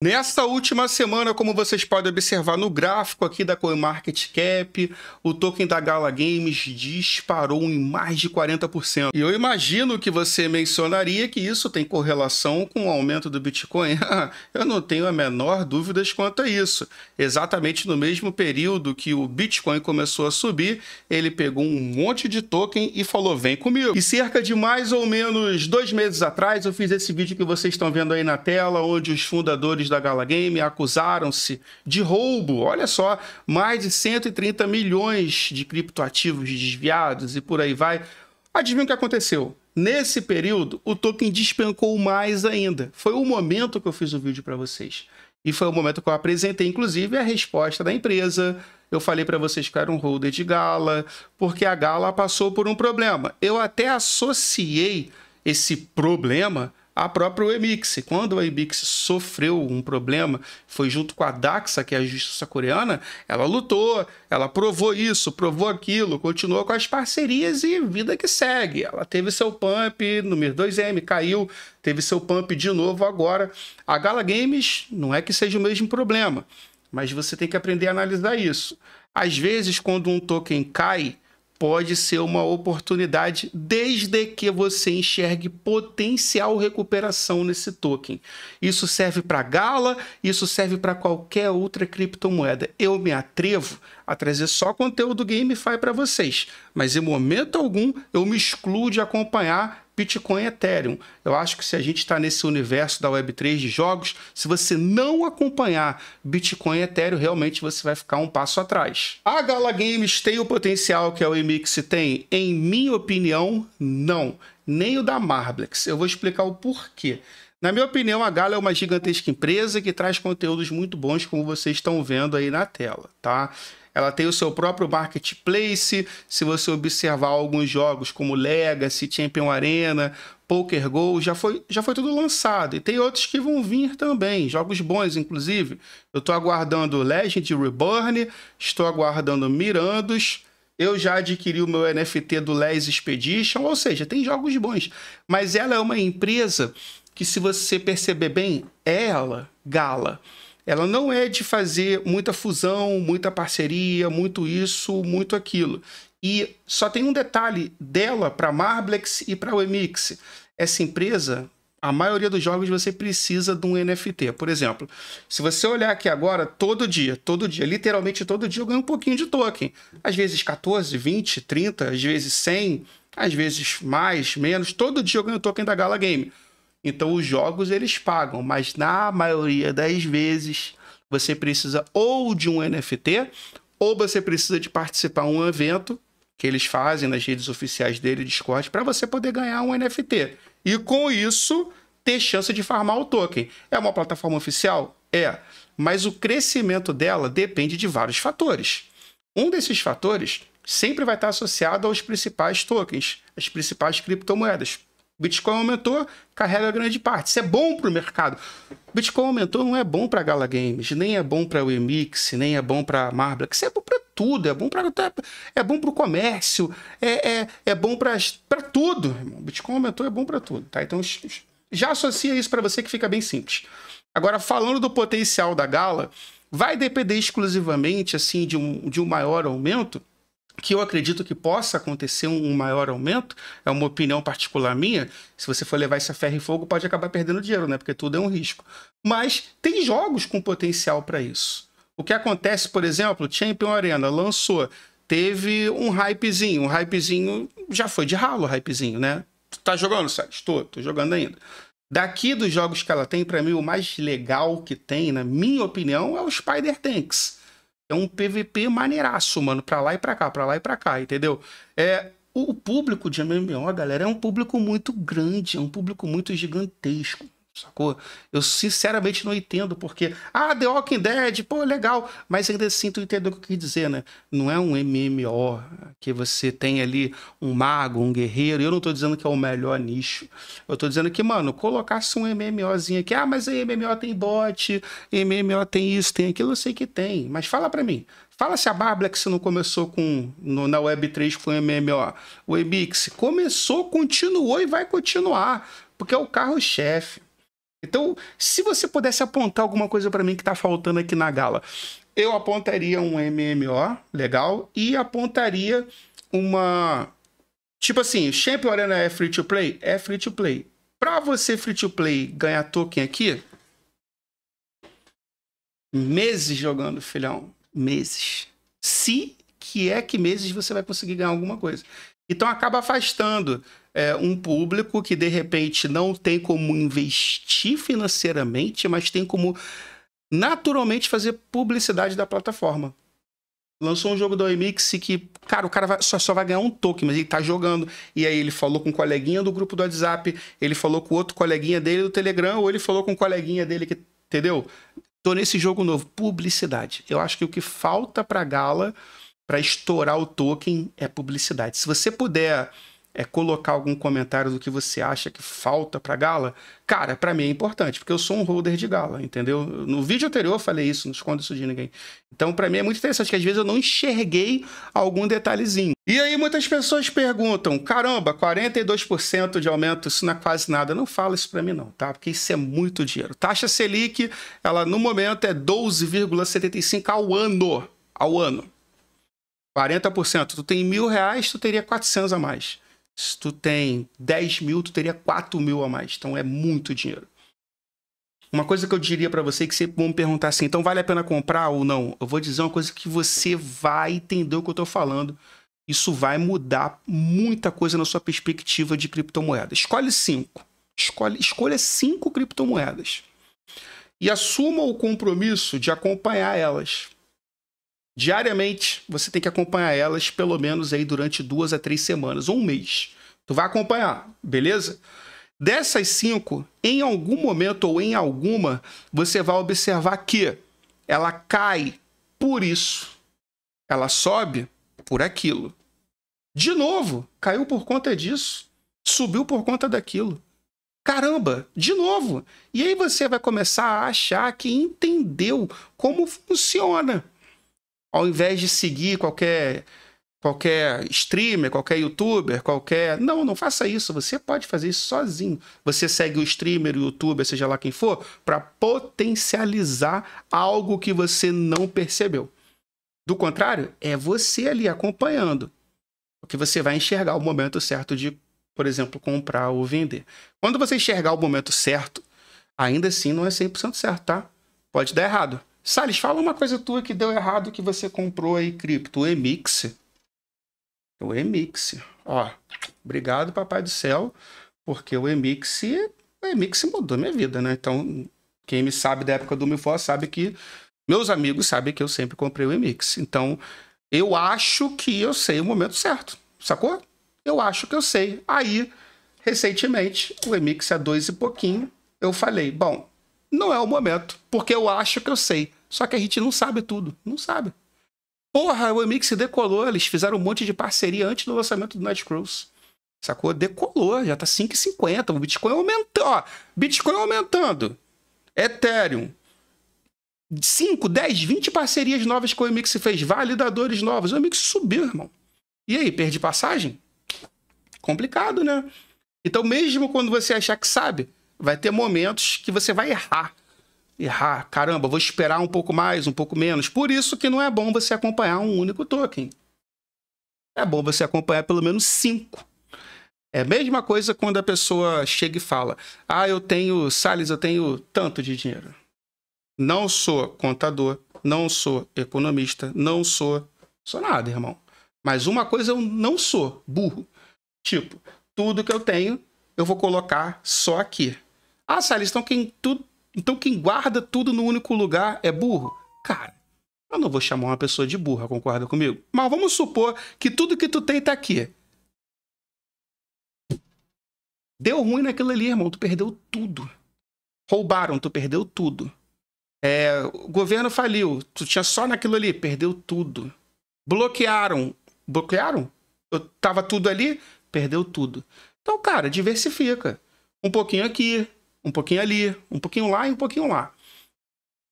Nesta última semana, como vocês podem observar no gráfico aqui da CoinMarketCap, o token da Gala Games disparou em mais de 40%. E eu imagino que você mencionaria que isso tem correlação com o aumento do Bitcoin. eu não tenho a menor dúvida quanto a isso. Exatamente no mesmo período que o Bitcoin começou a subir, ele pegou um monte de token e falou: vem comigo. E cerca de mais ou menos dois meses atrás, eu fiz esse vídeo que vocês estão vendo aí na tela, onde os fundadores da Gala Game acusaram-se de roubo. Olha só, mais de 130 milhões de criptoativos desviados e por aí vai. Adivinha o que aconteceu? Nesse período, o token despencou mais ainda. Foi o momento que eu fiz o vídeo para vocês. E foi o momento que eu apresentei, inclusive, a resposta da empresa. Eu falei para vocês que era um holder de Gala, porque a Gala passou por um problema. Eu até associei esse problema a própria Emix. Quando a Emix sofreu um problema, foi junto com a Daxa, que é a justiça coreana, ela lutou, ela provou isso, provou aquilo, continuou com as parcerias e vida que segue. Ela teve seu pump número 2M, caiu, teve seu pump de novo agora. A Gala Games não é que seja o mesmo problema, mas você tem que aprender a analisar isso. Às vezes, quando um token cai, pode ser uma oportunidade desde que você enxergue potencial recuperação nesse token. Isso serve para Gala, isso serve para qualquer outra criptomoeda. Eu me atrevo a trazer só conteúdo GameFi para vocês, mas em momento algum eu me excluo de acompanhar Bitcoin e Ethereum. Eu acho que se a gente está nesse universo da Web3 de jogos, se você não acompanhar Bitcoin e Ethereum, realmente você vai ficar um passo atrás. A Gala Games tem o potencial que a Wemix tem? Em minha opinião, não. Nem o da Marblex. Eu vou explicar o porquê. Na minha opinião, a Gala é uma gigantesca empresa que traz conteúdos muito bons, como vocês estão vendo aí na tela, tá? Ela tem o seu próprio marketplace. Se você observar alguns jogos como Legacy, Champion Arena, Poker Go, já foi, já foi tudo lançado. E tem outros que vão vir também, jogos bons, inclusive. Eu estou aguardando Legend Reborn, estou aguardando Mirandos. Eu já adquiri o meu NFT do Les Expedition, ou seja, tem jogos bons. Mas ela é uma empresa que, se você perceber bem, é ela, Gala. Ela não é de fazer muita fusão, muita parceria, muito isso, muito aquilo. E só tem um detalhe dela para Marblex e para o Emix. Essa empresa, a maioria dos jogos você precisa de um NFT. Por exemplo, se você olhar aqui agora, todo dia, todo dia, literalmente todo dia eu ganho um pouquinho de token. Às vezes 14, 20, 30, às vezes 100, às vezes mais, menos. Todo dia eu ganho token da Gala Game. Então os jogos eles pagam, mas na maioria das vezes você precisa ou de um NFT ou você precisa de participar de um evento que eles fazem nas redes oficiais dele, Discord, para você poder ganhar um NFT. E com isso ter chance de farmar o token. É uma plataforma oficial? É, mas o crescimento dela depende de vários fatores. Um desses fatores sempre vai estar associado aos principais tokens, as principais criptomoedas. Bitcoin aumentou, carrega grande parte. Isso é bom para o mercado. Bitcoin aumentou não é bom para Gala Games, nem é bom para o Emix, nem é bom para a Marblex. Isso é bom para tudo, é bom para é bom para o comércio, é, é, é bom para tudo. Bitcoin aumentou é bom para tudo, tá? Então já associa isso para você que fica bem simples. Agora falando do potencial da Gala, vai depender exclusivamente assim de um, de um maior aumento que eu acredito que possa acontecer um maior aumento, é uma opinião particular minha, se você for levar isso a ferro e fogo, pode acabar perdendo dinheiro, né? Porque tudo é um risco. Mas tem jogos com potencial para isso. O que acontece, por exemplo, Champion Arena lançou, teve um hypezinho, um hypezinho já foi de ralo, o hypezinho, né? Tu tá jogando, sabe? Estou, tô jogando ainda. Daqui dos jogos que ela tem, para mim, o mais legal que tem, na minha opinião, é o Spider Tanks é um PVP maneiraço, mano, pra lá e pra cá, pra lá e pra cá, entendeu? É, o público de MMO, galera, é um público muito grande, é um público muito gigantesco sacou? Eu sinceramente não entendo porque, ah, The Walking Dead, pô, legal, mas ainda assim tu entendeu o que eu quis dizer, né? Não é um MMO que você tem ali um mago, um guerreiro, eu não tô dizendo que é o melhor nicho, eu tô dizendo que, mano, colocasse um MMOzinho aqui, ah, mas aí MMO tem bot, MMO tem isso, tem aquilo, eu sei que tem, mas fala pra mim, Fala se a Barblex não começou com no, na Web3 com MMO. O Ebix começou, continuou e vai continuar, porque é o carro-chefe. Então, se você pudesse apontar alguma coisa para mim que está faltando aqui na gala, eu apontaria um MMO legal e apontaria uma tipo assim, Champion Arena é free to play, é free to play. Para você free to play ganhar token aqui, meses jogando, filhão, meses. Se que é que meses você vai conseguir ganhar alguma coisa. Então acaba afastando é, um público que de repente não tem como investir financeiramente, mas tem como naturalmente fazer publicidade da plataforma. Lançou um jogo do Emix que, cara, o cara vai, só, só vai ganhar um token, mas ele tá jogando. E aí ele falou com um coleguinha do grupo do WhatsApp, ele falou com outro coleguinha dele do Telegram, ou ele falou com um coleguinha dele que. Entendeu? Tô nesse jogo novo. Publicidade. Eu acho que o que falta pra gala para estourar o token é publicidade. Se você puder é, colocar algum comentário do que você acha que falta para Gala, cara, para mim é importante, porque eu sou um holder de Gala, entendeu? No vídeo anterior eu falei isso, não escondo isso de ninguém. Então, para mim é muito interessante, que às vezes eu não enxerguei algum detalhezinho. E aí muitas pessoas perguntam, caramba, 42% de aumento, isso não é quase nada. Não fala isso para mim não, tá? Porque isso é muito dinheiro. Taxa Selic, ela no momento é 12,75 ao ano, ao ano. 40%. Tu tem mil reais, tu teria 400 a mais. Se tu tem 10 mil, tu teria 4 mil a mais. Então é muito dinheiro. Uma coisa que eu diria para você é que você vão me perguntar assim, então vale a pena comprar ou não? Eu vou dizer uma coisa que você vai entender o que eu estou falando. Isso vai mudar muita coisa na sua perspectiva de criptomoeda. Escolhe cinco. Escolhe, escolha cinco criptomoedas. E assuma o compromisso de acompanhar elas diariamente, você tem que acompanhar elas pelo menos aí durante duas a três semanas, ou um mês. Tu vai acompanhar, beleza? Dessas cinco, em algum momento ou em alguma, você vai observar que ela cai por isso, ela sobe por aquilo. De novo, caiu por conta disso, subiu por conta daquilo. Caramba, de novo! E aí você vai começar a achar que entendeu como funciona ao invés de seguir qualquer qualquer streamer, qualquer youtuber, qualquer. Não, não faça isso. Você pode fazer isso sozinho. Você segue o streamer, o youtuber, seja lá quem for, para potencializar algo que você não percebeu. Do contrário, é você ali acompanhando. Porque você vai enxergar o momento certo de, por exemplo, comprar ou vender. Quando você enxergar o momento certo, ainda assim não é 100% certo, tá? Pode dar errado. Salles, fala uma coisa tua que deu errado que você comprou aí cripto, o Emix. O Emix. Ó, obrigado, papai do céu, porque o Emix, o Emix mudou minha vida, né? Então, quem me sabe da época do Mifó sabe que meus amigos sabem que eu sempre comprei o Emix. Então, eu acho que eu sei o momento certo, sacou? Eu acho que eu sei. Aí, recentemente, o Emix a é dois e pouquinho, eu falei, bom, não é o momento, porque eu acho que eu sei. Só que a gente não sabe tudo. Não sabe. Porra, o Emix decolou. Eles fizeram um monte de parceria antes do lançamento do Night Cruise. Sacou? Decolou, já tá 5,50. O Bitcoin aumentou. Ó, Bitcoin aumentando. Ethereum. 5, 10, 20 parcerias novas que o Emix fez. Validadores novos. O Emix subiu, irmão. E aí, perdi passagem? Complicado, né? Então, mesmo quando você achar que sabe, vai ter momentos que você vai errar errar. Caramba, vou esperar um pouco mais, um pouco menos. Por isso que não é bom você acompanhar um único token. É bom você acompanhar pelo menos cinco. É a mesma coisa quando a pessoa chega e fala: Ah, eu tenho, sales eu tenho tanto de dinheiro. Não sou contador, não sou economista, não sou. Sou nada, irmão. Mas uma coisa eu não sou burro. Tipo, tudo que eu tenho eu vou colocar só aqui. Ah, Salles, então quem, tu, então quem guarda tudo no único lugar é burro? Cara, eu não vou chamar uma pessoa de burra, concorda comigo? Mas vamos supor que tudo que tu tem tá aqui. Deu ruim naquilo ali, irmão. Tu perdeu tudo. Roubaram, tu perdeu tudo. É, o governo faliu, tu tinha só naquilo ali, perdeu tudo. Bloquearam. Bloquearam? Eu tava tudo ali, perdeu tudo. Então, cara, diversifica. Um pouquinho aqui, um pouquinho ali, um pouquinho lá e um pouquinho lá.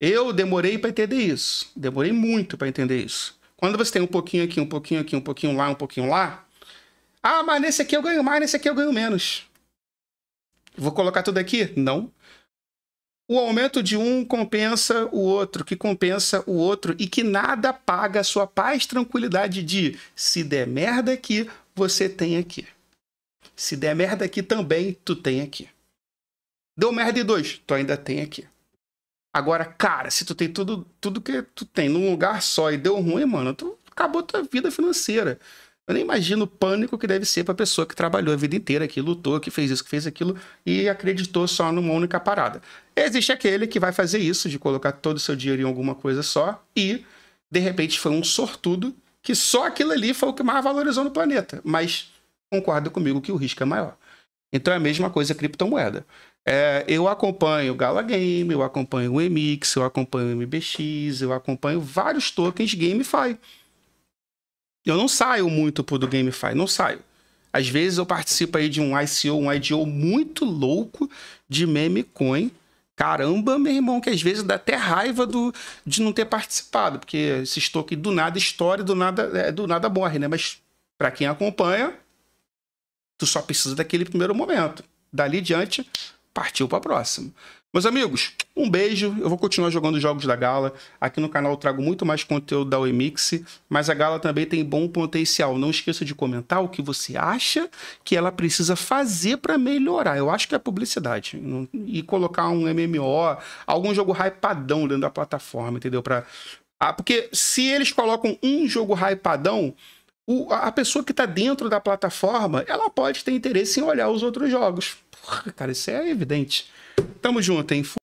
Eu demorei para entender isso. Demorei muito para entender isso. Quando você tem um pouquinho aqui, um pouquinho aqui, um pouquinho lá, um pouquinho lá. Ah, mas nesse aqui eu ganho mais, nesse aqui eu ganho menos. Vou colocar tudo aqui? Não. O aumento de um compensa o outro, que compensa o outro e que nada paga a sua paz, tranquilidade de se der merda aqui, você tem aqui. Se der merda aqui também, tu tem aqui. Deu merda em dois, tu ainda tem aqui. Agora, cara, se tu tem tudo, tudo que tu tem num lugar só e deu ruim, mano, tu acabou tua vida financeira. Eu nem imagino o pânico que deve ser pra pessoa que trabalhou a vida inteira, que lutou, que fez isso, que fez aquilo e acreditou só numa única parada. Existe aquele que vai fazer isso, de colocar todo o seu dinheiro em alguma coisa só e, de repente, foi um sortudo que só aquilo ali foi o que mais valorizou no planeta. Mas concorda comigo que o risco é maior. Então é a mesma coisa a criptomoeda. É, eu acompanho Gala Game, eu acompanho o Emix, eu acompanho o MBX, eu acompanho vários tokens GameFi. Eu não saio muito pro do GameFi, não saio. Às vezes eu participo aí de um ICO, um IDO muito louco de meme coin. Caramba, meu irmão, que às vezes dá até raiva do, de não ter participado, porque esse estoque do nada história, do nada, é, do nada morre, né? Mas para quem acompanha, tu só precisa daquele primeiro momento. Dali diante, partiu para a próxima. Meus amigos, um beijo. Eu vou continuar jogando jogos da Gala. Aqui no canal eu trago muito mais conteúdo da Wemix, mas a Gala também tem bom potencial. Não esqueça de comentar o que você acha que ela precisa fazer para melhorar. Eu acho que é publicidade. E colocar um MMO, algum jogo hypadão dentro da plataforma, entendeu? Pra... Ah, porque se eles colocam um jogo hypadão, o, a pessoa que está dentro da plataforma, ela pode ter interesse em olhar os outros jogos. Porra, cara, isso é evidente. Tamo junto, hein?